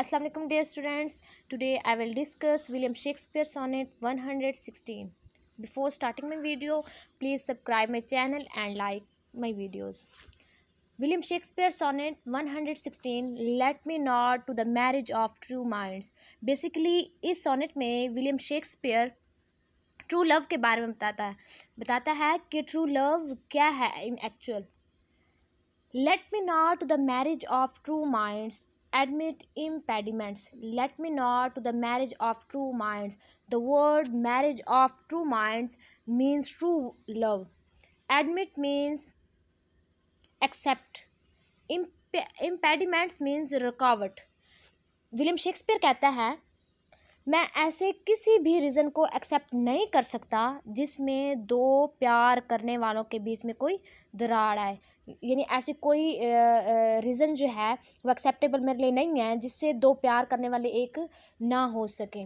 अस्सलाम वालेकुम dear students today I will discuss William Shakespeare sonnet 116 before starting my video please subscribe my channel and like my videos William Shakespeare sonnet 116 let me not to the marriage of true minds basically इस सोनेट में William Shakespeare true love के बारे में बताता है बताता है कि ट्रू लव क्या है in actual let me not the marriage of true minds admit impediments. Let me not to the marriage of true minds. The word marriage of true minds means true love. Admit means accept. Imp impediments means recovered. William Shakespeare कहता है मैं ऐसे किसी भी reason को accept नहीं कर सकता जिसमें दो प्यार करने वालों के बीच में कोई दरार आए यानी ऐसी कोई रीज़न जो है वो एक्सेप्टेबल मेरे लिए नहीं है जिससे दो प्यार करने वाले एक ना हो सके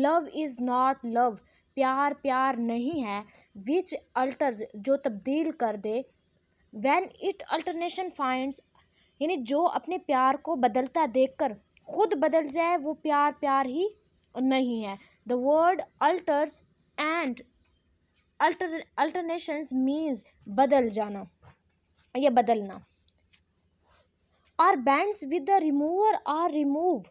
लव इज़ नॉट लव प्यार प्यार नहीं है विच अल्टर जो तब्दील कर दे वैन इट अल्टरनेशन फाइंड्स यानी जो अपने प्यार को बदलता देखकर खुद बदल जाए वो प्यार प्यार ही नहीं है the word alters and alter alterations means बदल जाना या बदलना और bends with the remover or remove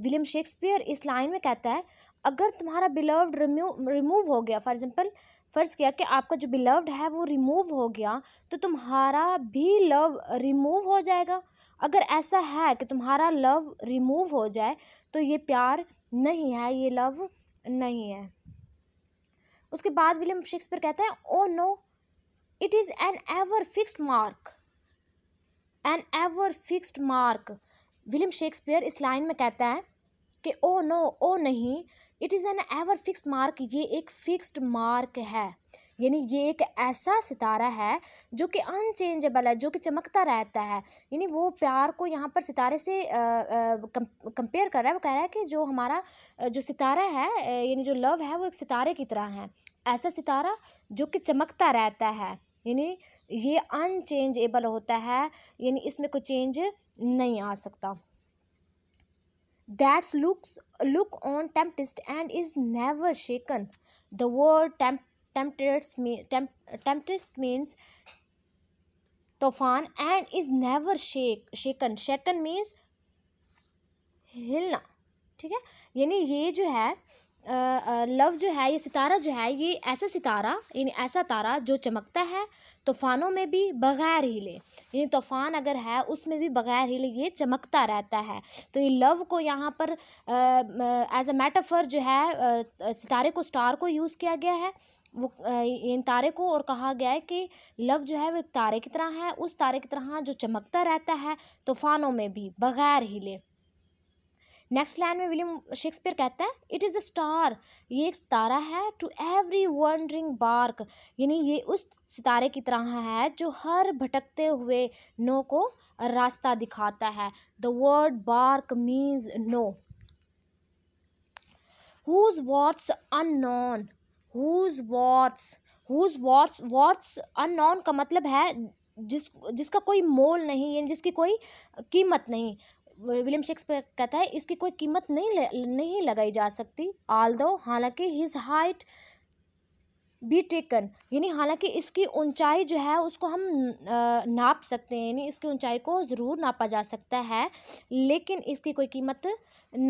William Shakespeare इस लाइन में कहता है अगर तुम्हारा बिलव्ड रिमूव हो गया फॉर एग्जांपल फ़र्ज़ किया कि आपका जो बिलव्ड है वो रिमूव हो गया तो तुम्हारा भी लव रिमूव हो जाएगा अगर ऐसा है कि तुम्हारा लव रिमूव हो जाए तो ये प्यार नहीं है ये लव नहीं है उसके बाद विलियम शेक्सपियर कहते हैं O no it is an ever fixed mark an ever fixed mark William Shakespeare इस लाइन में कहता है कि ओ नो ओ नहीं it is an ever fix mark ये एक फिक्स्ड मार्क है यानी ये एक ऐसा सितारा है जो कि अनचेंजेबल है जो कि चमकता रहता है यानी वो प्यार को यहाँ पर सितारे से कंपेयर कर रहा है वो कह रहा है कि जो हमारा जो सितारा है यानी जो लव है वो एक सितारे की तरह है ऐसा सितारा जो कि चमकता रहता है यानी ये अनचेंजेबल होता है यानी इसमें कोई चेंज नहीं आ सकता that looks look on tempest and is never shaken. The word temp, tempest, temp, tempest means tofan and is never shake shaken. Shaken means हिलना ठीक है यानी ये जो है लव जो है ये सितारा जो है ये ऐसा सितारा यानी ऐसा तारा जो चमकता है तूफ़ानों में भी बग़ैर हिले यानी तूफ़ान अगर है उसमें भी बग़ैर हिले ये चमकता रहता है तो ये लव को यहाँ पर एज अ मेटाफर जो है आ, सितारे को स्टार को यूज़ किया गया है वो इन तारे को और कहा गया है कि लव जो है वो एक तारे की तरह है उस तारे की तरह जो चमकता रहता है तूफ़ानों में भी बग़ैर हिले नेक्स्ट लाइन में विलियम शेक्सपियर कहता है इट इज़ द स्टार ये एक सितारा है टू एवरी वंडरिंग बार्क यानी ये उस सितारे की तरह है जो हर भटकते हुए नो को रास्ता दिखाता है the word bark means no whose worth's unknown whose worth's whose worth's worth's unknown का मतलब है जिस जिसका कोई मोल नहीं यानी जिसकी कोई कीमत नहीं विलियम शेक्सपियर कहता है इसकी कोई कीमत नहीं नहीं लगाई जा सकती आल दो हालांकि हिज हाइट बी टेकन यानी हालांकि इसकी ऊंचाई जो है उसको हम नाप सकते हैं यानी इसकी ऊंचाई को ज़रूर नापा जा सकता है लेकिन इसकी कोई कीमत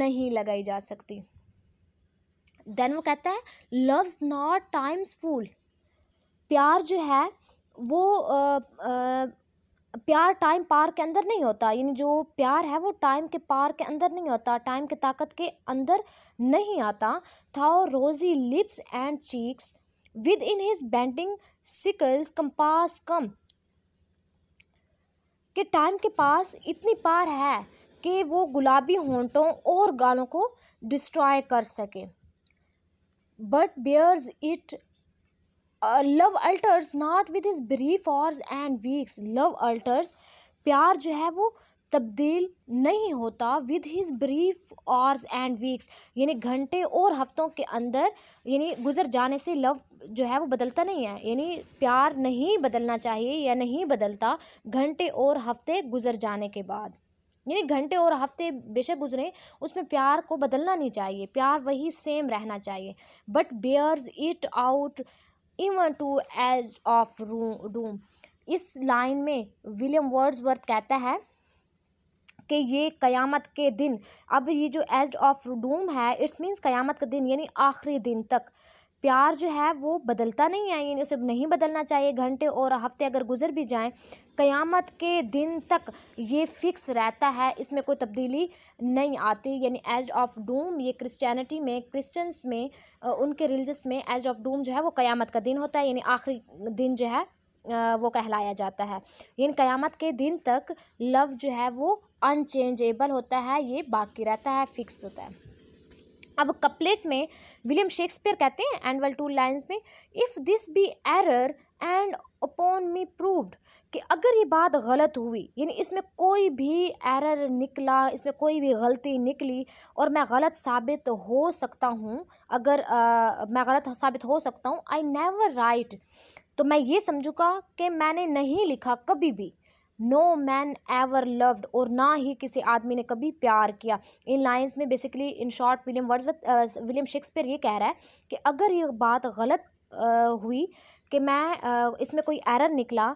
नहीं लगाई जा सकती देन वो कहता है लव्स नॉट टाइम्स फूल प्यार जो है वो आ, आ, प्यार टाइम पार के अंदर नहीं होता यानी जो प्यार है वो टाइम के पार के अंदर नहीं होता टाइम के ताकत के अंदर नहीं आता था rosy lips and cheeks within his bending sickle's compass come कि टाइम के पास इतनी पार है कि वो गुलाबी होंटों और गालों को डिस्ट्रॉय कर सके but bears it love alters not with his brief hours and weeks love alters प्यार जो है वो तब्दील नहीं होता with his brief hours and weeks यानी घंटे और हफ्तों के अंदर यानी गुजर जाने से लव जो है वो बदलता नहीं है यानी प्यार नहीं बदलना चाहिए या नहीं बदलता घंटे और हफ्ते गुजर जाने के बाद यानी घंटे और हफ्ते बेशक गुजरे उसमें प्यार को बदलना नहीं चाहिए प्यार वही सेम रहना चाहिए but bears it out even to edge of room इस लाइन में विलियम वर्थ कहता है कि ये क़यामत के दिन अब ये जो एज ऑफ डूम है इट्स मीन्स क़यामत के दिन यानी आखिरी दिन तक प्यार जो है वो बदलता नहीं है यानी उसे नहीं बदलना चाहिए घंटे और हफ्ते अगर गुजर भी जाएं क़यामत के दिन तक ये फिक्स रहता है इसमें कोई तब्दीली नहीं आती यानी एज ऑफ डूम ये क्रिश्चियनिटी में क्रिश्चियंस में उनके रिलीजस में एज ऑफ डूम जो है वो क़यामत का दिन होता है यानी आखिरी दिन जो है वो कहलाया जाता है यानी क़यामत के दिन तक लव जो है वो अनचेंजेबल होता है ये बाकी रहता है फिक्स होता है अब कपलेट में विलियम शेक्सपियर कहते हैं एनवल टू लाइन्स में if this be error and upon me proved कि अगर ये बात गलत हुई यानी इसमें कोई भी एरर निकला इसमें कोई भी गलती निकली और मैं गलत साबित हो सकता हूँ अगर आ, मैं गलत साबित हो सकता हूँ आई नेवर राइट तो मैं ये समझूँगा कि मैंने नहीं लिखा कभी भी नो मैन एवर लव्ड और ना ही किसी आदमी ने कभी प्यार किया इन लाइन्स में basically in short William words William Shakespeare ये कह रहा है कि अगर ये बात गलत आ, हुई कि मैं आ, इसमें कोई एरर निकला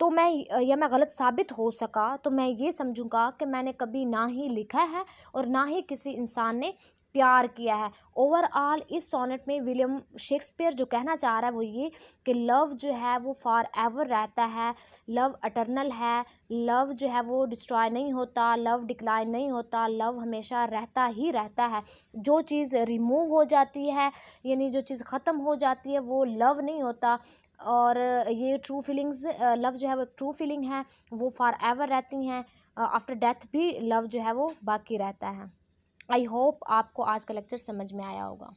तो मैं या मैं गलत साबित हो सका तो मैं ये समझूंगा कि मैंने कभी ना ही लिखा है और ना ही किसी इंसान ने प्यार किया है ओवरऑल इस सोनेट में विलियम शेक्सपियर जो कहना चाह रहा है वो ये कि लव जो है वो फॉर एवर रहता है लव अटर्नल है लव जो है वो डिस्ट्रॉय नहीं होता लव डिक्लाइन नहीं होता लव हमेशा रहता ही रहता है जो चीज़ रिमूव हो जाती है यानी जो चीज़ ख़त्म हो जाती है वो लव नहीं होता और ये ट्रू फीलिंग्स लव जो है वो ट्रू फीलिंग है वो फॉर एवर रहती हैं आफ्टर डेथ भी लव जो है वो बाकी रहता है आई होप आपको आज का लेक्चर समझ में आया होगा